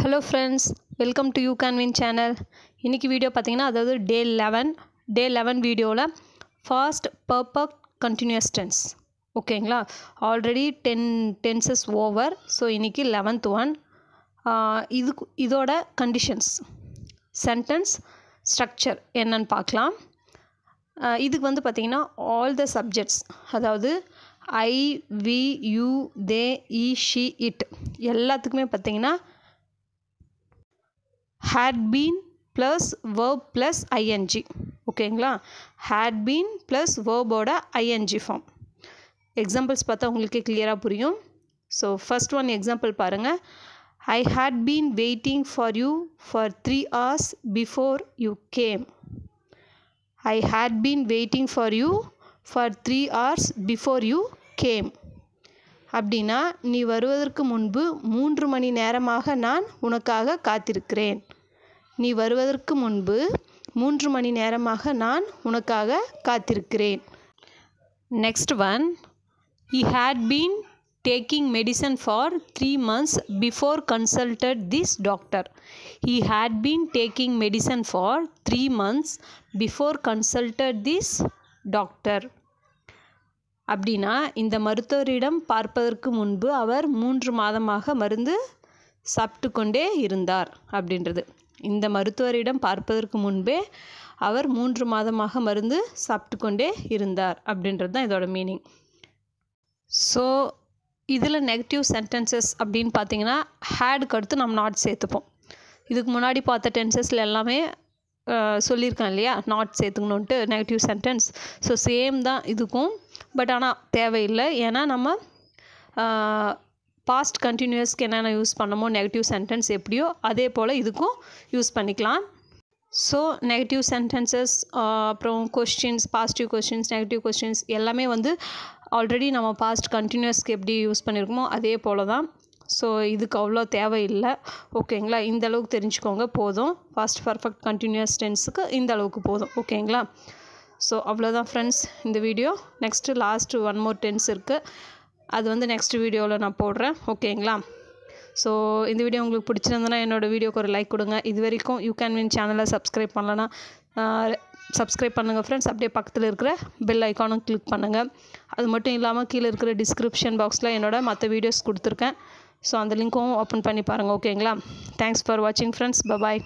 hello friends welcome to you கேன்வின் channel இன்றைக்கி video பார்த்தீங்கன்னா அதாவது டே லெவன் டே லெவன் வீடியோவில் ஃபாஸ்ட் பர்பெக்ட் கண்டினியூஸ் டென்ஸ் ஓகேங்களா already ten tenses over so இன்றைக்கி லெவன்த் ஒன் இது இதோட கண்டிஷன்ஸ் சென்டென்ஸ் ஸ்ட்ரக்சர் என்னன்னு பார்க்கலாம் இதுக்கு வந்து பார்த்திங்கன்னா ஆல் த சப்ஜெக்ட்ஸ் அதாவது I we you they he she it எல்லாத்துக்குமே பார்த்திங்கன்னா had been plus verb plus ING ஓகேங்களா ஹேட் பீன் ப்ளஸ் வேர்போட ஐஎன்ஜி ஃபார்ம் எக்ஸாம்பிள்ஸ் பார்த்தா உங்களுக்கு கிளியராக புரியும் ஸோ ஃபஸ்ட் ஒன் எக்ஸாம்பிள் பாருங்கள் I had been waiting for you for three hours before you came I had been waiting for you for three hours before you came அப்படின்னா நீ வருவதற்கு முன்பு மூன்று மணி நேரமாக நான் உனக்காக காத்திருக்கிறேன் நீ வருவதற்கு முன்பு மூன்று மணி நேரமாக நான் உனக்காக காத்திருக்கிறேன் next one I had been taking medicine for three months before consulted this doctor I had been taking medicine for three months before consulted this doctor அப்படின்னா இந்த மருத்துவரிடம் பார்ப்பதற்கு முன்பு அவர் மூன்று மாதமாக மருந்து சாப்பிட்டு கொண்டே இருந்தார் அப்படின்றது இந்த மருத்துவரிடம் பார்ப்பதற்கு முன்பே அவர் மூன்று மாதமாக மருந்து சாப்பிட்டு கொண்டே இருந்தார் அப்படின்றது தான் இதோட மீனிங் ஸோ இதில் நெகட்டிவ் சென்டென்சஸ் அப்படின்னு பார்த்தீங்கன்னா ஹேடுக்கு அடுத்து நம்ம நாட் சேர்த்துப்போம் இதுக்கு முன்னாடி பார்த்த டென்சஸில் எல்லாமே சொல்லியிருக்கேன் இல்லையா நாட் சேர்த்துக்கணுன்ட்டு நெகட்டிவ் சென்டென்ஸ் ஸோ சேம் தான் இதுக்கும் பட் ஆனால் தேவையில்லை ஏன்னா நம்ம பாஸ்ட் கண்டினியூஸ்க்கு என்னென்ன யூஸ் பண்ணமோ நெகட்டிவ் சென்டென்ஸ் எப்படியோ அதே போல் இதுக்கும் யூஸ் பண்ணிக்கலாம் ஸோ நெகட்டிவ் சென்டென்சஸ் அப்புறம் questions positive questions negative questions எல்லாமே வந்து ஆல்ரெடி நம்ம பாஸ்ட் கண்டினியூஸ்க்கு எப்படி யூஸ் பண்ணியிருக்கோமோ அதே போல் தான் ஸோ இதுக்கு அவ்வளோ தேவையில்லை ஓகேங்களா இந்த அளவுக்கு தெரிஞ்சுக்கோங்க போதும் பாஸ்ட் பர்ஃபெக்ட் கண்டினியூஸ் டென்ஸுக்கு இந்த அளவுக்கு போதும் ஓகேங்களா ஸோ அவ்வளோதான் ஃப்ரெண்ட்ஸ் இந்த video next last one more tense இருக்குது அது வந்து நெக்ஸ்ட் வீடியோவில் நான் போடுறேன் ஓகேங்களா ஸோ இந்த வீடியோ உங்களுக்கு பிடிச்சிருந்ததுன்னா என்னோடய வீடியோக்கு ஒரு லைக் கொடுங்க இது வரைக்கும் யூ கேன் மீன் சேனலை சப்ஸ்கிரைப் பண்ணலன்னா சப்ஸ்கிரைப் பண்ணுங்கள் ஃப்ரெண்ட்ஸ் அப்படியே பக்கத்தில் இருக்கிற பெல் ஐக்கானும் கிளிக் பண்ணுங்கள் அது மட்டும் இல்லாமல் கீழே இருக்கிற டிஸ்கிரிப்ஷன் பாக்ஸில் என்னோடய மற்ற வீடியோஸ் கொடுத்துருக்கேன் ஸோ அந்த லிங்க்கும் ஓப்பன் பண்ணி பாருங்கள் ஓகேங்களா தேங்க்ஸ் ஃபார் வாட்சிங் ஃப்ரெண்ட்ஸ் ப பாய்